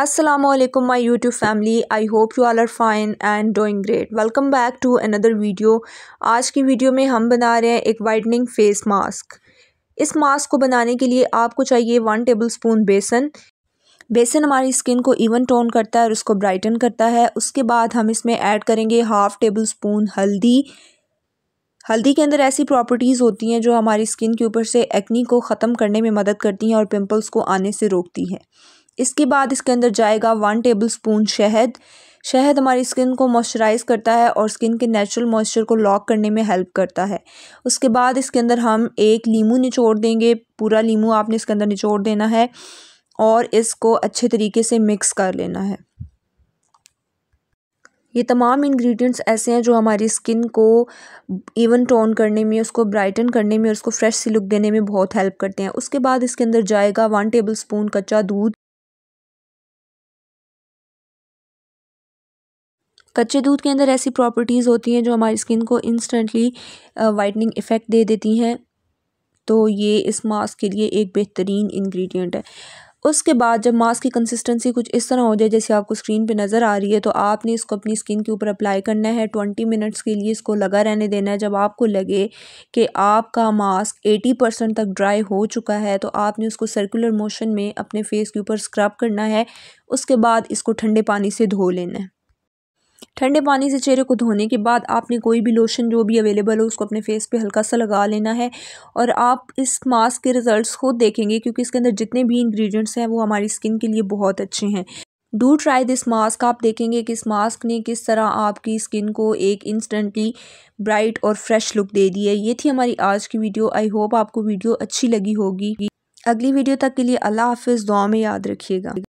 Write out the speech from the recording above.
Aslam my YouTube family I hope you all are fine and doing great welcome back to another video आज की video में हम बना रहे हैं एक वाइटनिंग फेस मास्क इस मास्क को बनाने के लिए आपको चाहिए वन टेबल स्पून बेसन बेसन हमारी स्किन को इवन टोन करता है और उसको ब्राइटन करता है उसके बाद हम इसमें ऐड करेंगे हाफ़ टेबल स्पून हल्दी हल्दी के अंदर ऐसी प्रॉपर्टीज़ होती हैं जो हमारी स्किन के ऊपर से एक्नी को ख़त्म करने में मदद करती हैं और पिंपल्स को आने से रोकती हैं इसके बाद इसके अंदर जाएगा वन टेबल स्पून शहद शहद हमारी स्किन को मॉइस्चराइज़ करता है और स्किन के नेचुरल मॉइस्चर को लॉक करने में हेल्प करता है उसके बाद इसके अंदर हम एक लीमू निचोड़ देंगे पूरा लीमू आपने इसके अंदर निचोड़ देना है और इसको अच्छे तरीके से मिक्स कर लेना है ये तमाम इंग्रेडिएंट्स ऐसे हैं जो हमारी स्किन को इवन टोन करने में उसको ब्राइटन करने में उसको फ्रेश सी लुक देने में बहुत हेल्प करते हैं उसके बाद इसके अंदर जाएगा वन टेबल स्पून कच्चा दूध कच्चे दूध के अंदर ऐसी प्रॉपर्टीज़ होती हैं जो हमारी स्किन को इंस्टेंटली वाइटनिंग इफ़ेक्ट दे देती हैं तो ये इस मास्क के लिए एक बेहतरीन इंग्रेडिएंट है उसके बाद जब मास्क की कंसिस्टेंसी कुछ इस तरह हो जाए जैसे आपको स्क्रीन पे नज़र आ रही है तो आपने इसको अपनी स्किन के ऊपर अप्लाई करना है ट्वेंटी मिनट्स के लिए इसको लगा रहने देना है जब आपको लगे कि आपका मास्क एटी परसेंट तक ड्राई हो चुका है तो आपने उसको सर्कुलर मोशन में अपने फेस के ऊपर स्क्रब करना है उसके बाद इसको ठंडे पानी से धो लेना है ठंडे पानी से चेहरे को धोने के बाद आपने कोई भी लोशन जो भी अवेलेबल हो उसको अपने फेस पे हल्का सा लगा लेना है और आप इस मास्क के रिजल्ट्स खुद देखेंगे क्योंकि इसके अंदर जितने भी इंग्रेडिएंट्स हैं वो हमारी स्किन के लिए बहुत अच्छे हैं डू ट्राई दिस मास्क आप देखेंगे कि इस मास्क ने किस तरह आपकी स्किन को एक इंस्टेंटली ब्राइट और फ्रेश लुक दे दी है ये थी हमारी आज की वीडियो आई होप आपको वीडियो अच्छी लगी होगी अगली वीडियो तक के लिए अल्लाह हाफिज़ दुआ में याद रखिएगा